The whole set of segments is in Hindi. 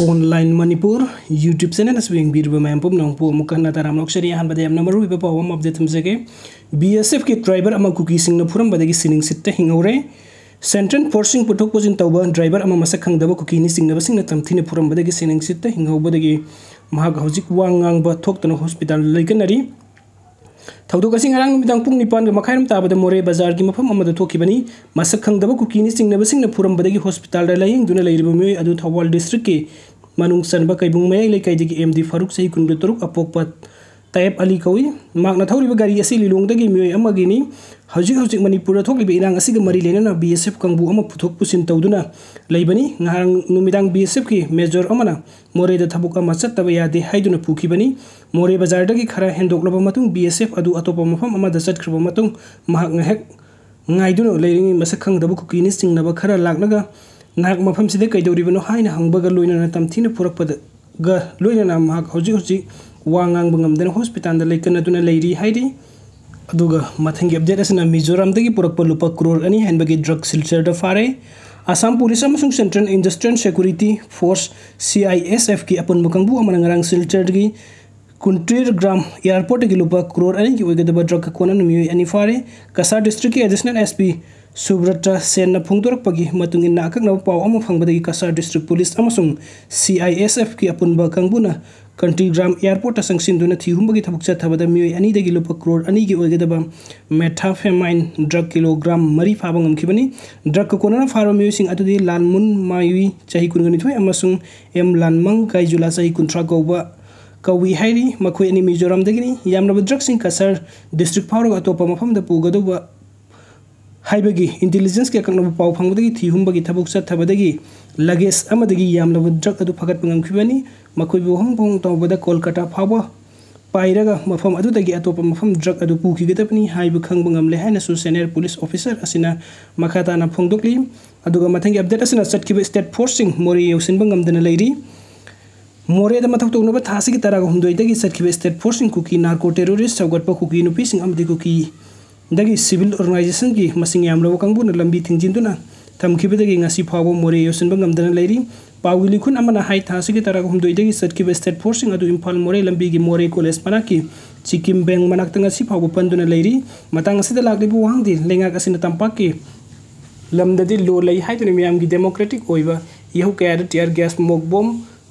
Online Manipur YouTube channel as being bir bum pum nong pu mukan na taram nok shari han badayam number we pa wam update tum sege BSF ke driver ama kuki sing na puram badagi sining sitte hingore Central forcing putok pojin tawba driver ama masak khang daba kuki ni sing na basing na tamthi ne puram badagi sining sitte hingau badagi mahag haujik wang ngang ba thok tan hospital laikanari ꯊꯧꯗꯣꯛ ꯑꯁꯤ ꯉꯔꯥꯡ ꯅꯨꯃꯤꯗꯥꯡ ꯄꯨꯡ ꯅꯤꯄꯥꯟꯒ ꯃꯈꯥꯏꯔꯝ ꯇꯥꯕꯗ ꯃꯣꯔꯦ ꯕꯖꯥꯔꯒꯤ ꯃꯐꯝ ꯑꯃꯗ ꯊꯣꯛꯈꯤꯕꯅꯤ ꯃꯁꯛ ꯈꯪꯗꯕ ꯀꯨꯀꯤꯅ ꯆꯤꯡꯅꯕꯁꯤꯡꯅ ꯐꯨꯔꯝꯕꯗꯒꯤ ꯍꯣꯁꯄꯤꯇꯥꯜꯗ ꯂꯥꯌꯦꯡꯗꯨꯅ ꯂꯩꯔꯤꯕ ꯃꯤꯑꯣꯏ ꯑꯗꯨ ꯊꯧꯕꯥꯜ ꯗꯤꯁꯇ꯭ꯔꯤꯛꯀꯤ ꯃꯅꯨꯡ ꯆꯟꯕ ꯀꯩꯕꯨꯡ ꯃꯌꯥꯏ ꯂꯩꯀꯥꯏꯗꯒꯤ ꯑꯦꯝ ꯗꯤ ꯐꯥꯔꯨꯛ ꯆꯍꯤ ꯀꯨꯟꯒ ꯇꯔꯨꯛ ꯑꯄꯣꯛꯄ तयब अली कौई गारी लिलोंद की मोयी हजिक मनपुर इरान मरी लेना बी एस एफ कंबू और पुथ पुसन बी एस एफ की मेजर अम मोरे है पुखीबी मोरे बजारद की खर हेंदोलब बी एस एफ अटोप मफम चतख्रबू लेरिंग खाद कुकी चिंब खर लाग नाक मफम से कई हंगब लोन तमथी पुरपद लोन हजिक वा ngang bangamdan hospital da laikan aduna lairi haidi aduga mathangi update asana mizoram da gi purakpa lupa crore ani drug silcher da fare police central industrial security force C I S F की अपन कंबू सिलचर की कुंट्रीर ग्राम एयरपोर्ट की लुपा क्रोर अनी की ओगदब ड्रग कोना नुमी अनी फारे कसा डिस्ट्रिक्ट की एडिशनल एसपी सुब्रत सेन फोंदोरपगी मतुंग इन अकनब पाव अम फंगबदगी कसा डिस्ट्रिक्ट पुलिस अमसुंग सीआईएसएफ की अपुब कंबुना ꯀꯟꯇ꯭ꯔꯤꯒ꯭ꯔꯥꯝ ꯏꯌꯥꯔꯄꯣꯔꯠꯇ ꯆꯪꯁꯤꯟꯗꯨꯅ ꯊꯤꯍꯨꯝꯕꯒꯤ ꯊꯕꯛ ꯆꯠꯊꯕꯗ ꯃꯤꯑꯣꯏ ꯑꯅꯤꯗꯒꯤ ꯂꯨꯄꯥ ꯀ꯭ꯔꯣꯔ ꯑꯅꯤꯒꯤ ꯑꯣꯏꯒꯗꯕ ꯃꯦꯊꯥꯐꯦꯃꯥꯏꯟ ꯗ꯭ꯔꯒ ꯀꯤꯂꯣꯒ꯭ꯔꯥꯝ ꯃꯔꯤ ꯐꯥꯕ ꯉꯝꯈꯤꯕꯅꯤ ꯗ꯭ꯔꯒꯀ ꯀꯣꯟꯅꯅ ꯐꯥꯕ ꯃꯤꯑꯣꯏꯁꯤꯡ ꯑꯗꯨꯗꯤ ꯂꯥꯟꯃꯨꯟ ꯃꯥꯌꯨꯏ ꯆꯍꯤ ꯀꯨꯟꯒꯅꯤꯊꯣꯏ ꯑꯃꯁꯨꯡ ꯑꯦꯝ ꯂꯥꯟꯃꯪ ꯀꯥꯏꯖꯨꯂꯥ ꯆꯍꯤ ꯀꯨꯟꯊ꯭ꯔꯥ ꯀꯧꯕ ꯀꯧꯏ ꯍꯥꯏꯔꯤ ꯃꯈꯣꯏ ꯑꯅꯤ ꯃꯤꯖꯣꯔꯥꯝꯗꯒꯤꯅꯤ ꯌꯥꯝꯂꯕ ꯗ꯭ꯔꯒꯁꯤꯡ ꯀꯁꯔ ꯗꯤꯁꯇ꯭ꯔꯤꯛ ꯐꯥꯎꯔꯒ ꯑꯇꯣꯞꯄ ꯃꯐꯝꯗ ꯄꯨꯒꯗꯧꯕ ꯍꯥꯏꯕꯒꯤ ꯏꯟꯇꯤꯂꯤꯖꯦꯟꯁꯀꯤ ꯑꯀꯛꯅꯕ ꯄꯥꯎ ꯐꯪꯕꯗꯒꯤ ꯊꯤꯍꯨꯝꯕꯒꯤ ꯊꯕꯛ ꯆꯠꯊꯕꯗꯒꯤ ꯂꯒꯦꯖ ꯑꯃꯗꯒꯤ ꯌꯥꯝꯂꯕ ꯗ꯭ꯔꯒ ꯑꯗꯨ ꯐꯒꯠꯄ ꯉꯝꯈꯤꯕꯅꯤ ꯃꯈꯣꯏꯕꯨ ꯍꯣꯡ ꯍꯣꯡ ꯇꯧꯕꯗ ꯀꯣꯜꯀꯇꯥ ꯐꯥꯎꯕ ꯄꯥꯏꯔꯒ ꯃꯐꯝ ꯑꯗꯨꯗꯒꯤ ꯑꯇꯣꯞꯄ ꯃꯐꯝ ꯗ꯭ꯔꯛ ꯑꯗꯨ ꯄꯨꯈꯤꯒꯗꯕꯅꯤ ꯍꯥꯏꯕ ꯈꯪꯕ ꯉꯝꯂꯦ ꯍꯥꯏꯅꯁꯨ ꯁꯦꯅꯤꯌꯔ ꯄꯨꯂꯤꯁ ꯑꯣꯐꯤꯁꯔ ꯑꯁꯤꯅ ꯃꯈꯥ ꯇꯥꯅ ꯐꯣꯡꯗꯣꯛꯂꯤ ꯑꯗꯨꯒ ꯃꯊꯪꯒꯤ ꯑꯞꯗꯦꯠ ꯑꯁꯤꯅ ꯆꯠꯈꯤꯕ ꯁ꯭ꯇꯦꯠ ꯐꯣꯔꯁꯁꯤꯡ ꯃꯣꯔꯦ ꯌꯧꯁꯤꯟꯕ ꯉꯝꯗꯅ ꯂꯩꯔꯤ ꯃꯣꯔꯦꯗ ꯃꯊꯧ ꯇꯧꯅꯕ ꯊꯥꯁꯤꯒꯤ ꯇꯔꯥꯒꯍꯨꯝꯗꯣꯏꯗꯒꯤ ꯆꯠꯈꯤꯕ ꯁ꯭ꯇꯦꯠ ꯐꯣꯔꯁꯁꯤꯡ ꯀꯨꯀꯤ ꯅꯥꯔꯀꯣ ꯇꯦꯔꯣꯔꯤꯁ ꯁꯧꯒꯠꯄ ꯀꯨꯀꯤ ꯅꯨꯄꯤꯁꯤꯡ ꯑꯃꯗꯤ ꯀꯨꯀꯤ ꯗꯒꯤ ꯁꯤꯚꯤꯜ ꯑꯣꯔꯒꯅꯥꯏꯖꯦꯁꯟꯒꯤ ꯃꯁꯤꯡ ꯌꯥꯝꯂꯕ ꯀꯥꯡꯕꯨꯅ ꯂꯝꯕꯤ ꯊꯤꯡꯖꯤꯟꯗꯨꯅ थमकी फाव Moreh more yosin ba ngamdana लिखुन हाई तरह हम दोइदे की स्टेट फोर इम्फा इम्फाल मोरे लंबी की मोरे कॉलेज मना की चिकिम बैंक मनाक फाव सि फागु पंदुना लेरी मतांग तंपा की लमदी लो लै हाइदुनि की डेमोक्रेटिक ओइबा यहु कैड टीआर गैस मोक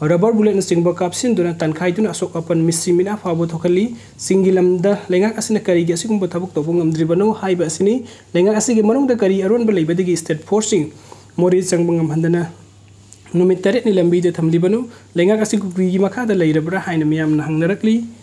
rubber bullet nasi bokap sin dona tan khai dun asok apa misi mina fabo thokali singgi lamda lenga kasih kari gi asikum thabuk tobung amdri bano hai ba asini lenga asigi manung da kari aron belai badigi state forcing mori chang bangam handana नुमित nih lambi jatam दे थमलिबनु kasih कसी makah मखा hai लैरबरा हाइन मियाम नहंग narakli